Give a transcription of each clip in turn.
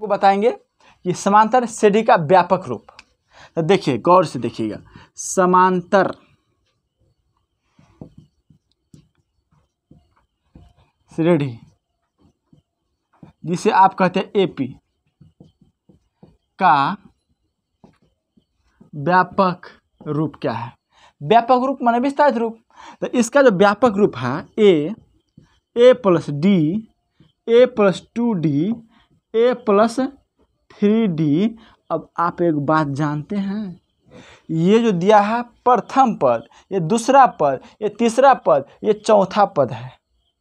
आपको बताएंगे कि समांतर श्रेणी का व्यापक रूप तो देखिए गौर से देखिएगा समांतर श्रेणी जिसे आप कहते हैं एपी का व्यापक रूप क्या है व्यापक रूप माने विस्तारित रूप तो इसका जो व्यापक रूप है a a plus d a plus two d a plus three d अब आप एक बात जानते हैं ये जो दिया है प्रथम पद ये दूसरा पद ये तीसरा पद ये चौथा पद है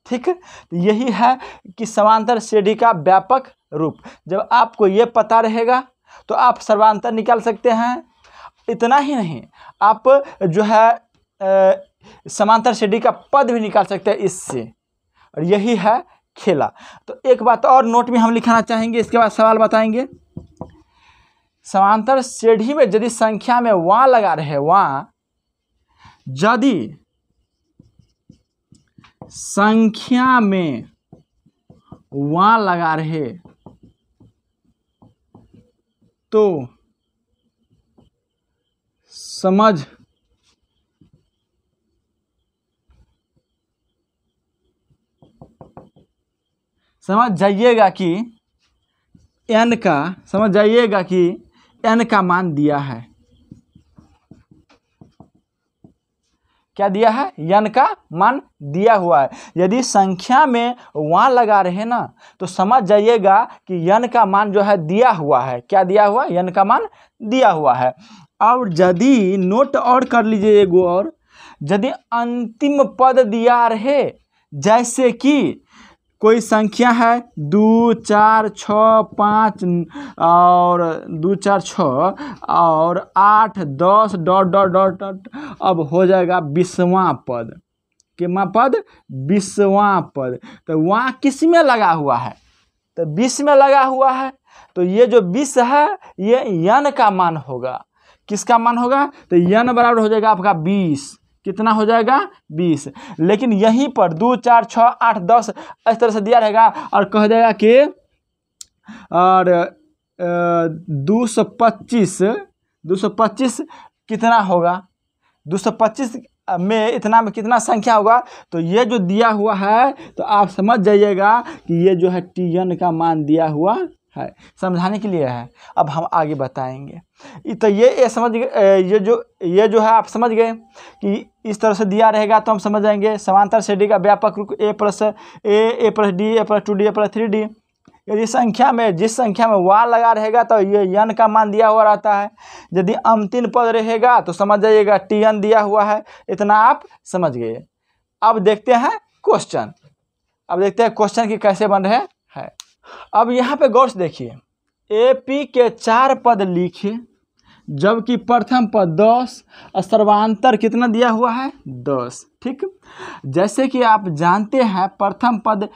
ठीक है तो यही है कि समांतर श्रेणी का व्यापक रूप जब आपको ये पता रहेगा तो आप सर्वांतर निकाल सकते हैं इतना ही नहीं आप जो है आ, समांतर श्रेणी का पद भी निकाल सकते हैं इससे और यही है खेला तो एक बात और नोट में हम लिखाना चाहेंगे इसके बाद सवाल बताएंगे समांतर सीढ़ी में यदि संख्या में वा लगा रहे वा यदि संख्या में वा लगा रहे तो समझ समझ जाइएगा कि एन का समझ जाइएगा कि एन का मान दिया है क्या दिया है यन का मान दिया हुआ है यदि संख्या में वहाँ लगा रहे ना तो समझ जाइएगा कि यन का मान जो है दिया हुआ है क्या दिया हुआ यन का मान दिया हुआ है और यदि नोट और कर लीजिए एगो और यदि अंतिम पद दिया रहे जैसे कि कोई संख्या है दो चार छः पाँच और दो चार छः और आठ दस डॉट डॉट डॉट डॉट अब हो जाएगा बीसवां पद किमा पद बीसवां पद तो वहाँ किस में लगा हुआ है तो बीस में लगा हुआ है तो ये जो बीस है ये यन का मान होगा किसका मान होगा तो यन बराबर हो जाएगा आपका बीस कितना हो जाएगा बीस लेकिन यहीं पर दो चार छः आठ दस इस तरह से दिया रहेगा और कह जाएगा कि और दो सौ पच्चीस दो सौ पच्चीस कितना होगा दो सौ पच्चीस में इतना में कितना संख्या होगा तो ये जो दिया हुआ है तो आप समझ जाइएगा कि ये जो है टी एन का मान दिया हुआ है समझाने के लिए है अब हम आगे बताएंगे तो ये ये समझ गए ये जो ये जो है आप समझ गए कि इस तरह से दिया रहेगा तो हम समझ जाएंगे समांतर श्रेणी का व्यापक रूप a plus a a plus d a plus two d a plus three d यदि संख्या में जिस संख्या में वा लगा रहेगा तो ये यन का मान दिया हुआ रहता है यदि अंतिम पद रहेगा तो समझ जाइएगा टी एन दिया हुआ है इतना आप समझ गए अब देखते हैं क्वेश्चन अब देखते हैं क्वेश्चन की कैसे बन रहे हैं अब यहाँ पे गौर से देखिए ए पी के चार पद लिखे जबकि प्रथम पद दस और सर्वांतर कितना दिया हुआ है दस ठीक जैसे कि आप जानते हैं प्रथम पद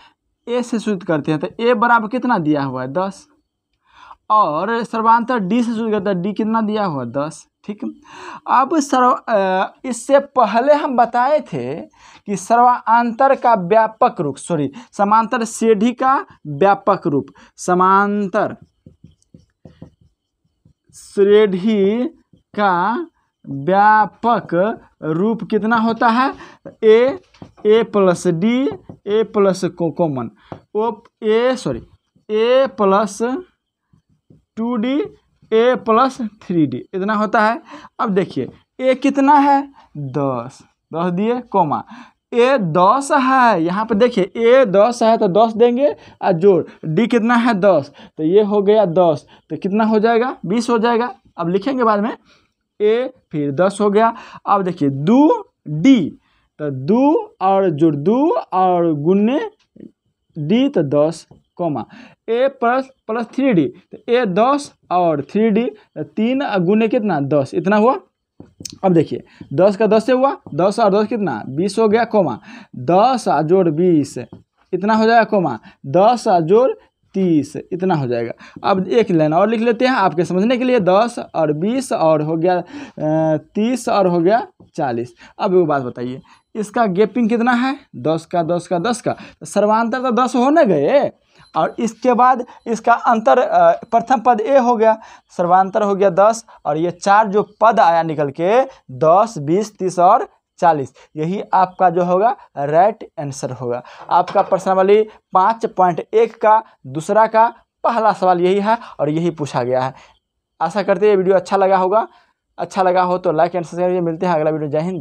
ए से सूचित करते हैं तो ए बराबर कितना दिया हुआ है दस और सर्वांतर डी से शुरू करता है डी कितना दिया हुआ दस ठीक अब सर्व इससे पहले हम बताए थे कि सर्वांतर का व्यापक रूप सॉरी समांतर सीढ़ी का व्यापक रूप समांतर श्रेढ़ी का व्यापक रूप कितना होता है a a plus d a plus common oh a sorry a plus two d a plus three d इतना होता है अब देखिए ए कितना है दस दस दिए कोमा ए दस है यहाँ पे देखिए ए दस है तो दस देंगे और जोड़ डी कितना है दस तो ये हो गया दस तो कितना हो जाएगा बीस हो जाएगा अब लिखेंगे बाद में ए फिर दस हो गया अब देखिए दो डी तो दो और जोड़ दो और गुने डी तो दस comma a plus plus three d तो ए दस और थ्री डी तो तीन गुने कितना दस इतना हुआ अब देखिए दस का दस से हुआ दस और दस कितना बीस हो गया कोमा दस जोड़ बीस इतना हो जाएगा कोमा दस जोड़ तीस इतना हो जाएगा अब एक लाइन और लिख लेते हैं आपके समझने के लिए दस और बीस और हो गया तीस और हो गया चालीस अब एक बात बताइए इसका गैपिंग कितना है दस का दस का दस का तो सर्वांतर तो दस होने गए और इसके बाद इसका अंतर प्रथम पद ए हो गया सर्वांतर हो गया दस और ये चार जो पद आया निकल के दस बीस तीस और चालीस यही आपका जो होगा राइट आंसर होगा आपका प्रश्न वाली पाँच पॉइंट एक का दूसरा का पहला सवाल यही है और यही पूछा गया है आशा करते हैं वीडियो अच्छा लगा होगा अच्छा लगा हो तो लाइक एंड सब्सक्राइब मिलते हैं अगला वीडियो जय हिंद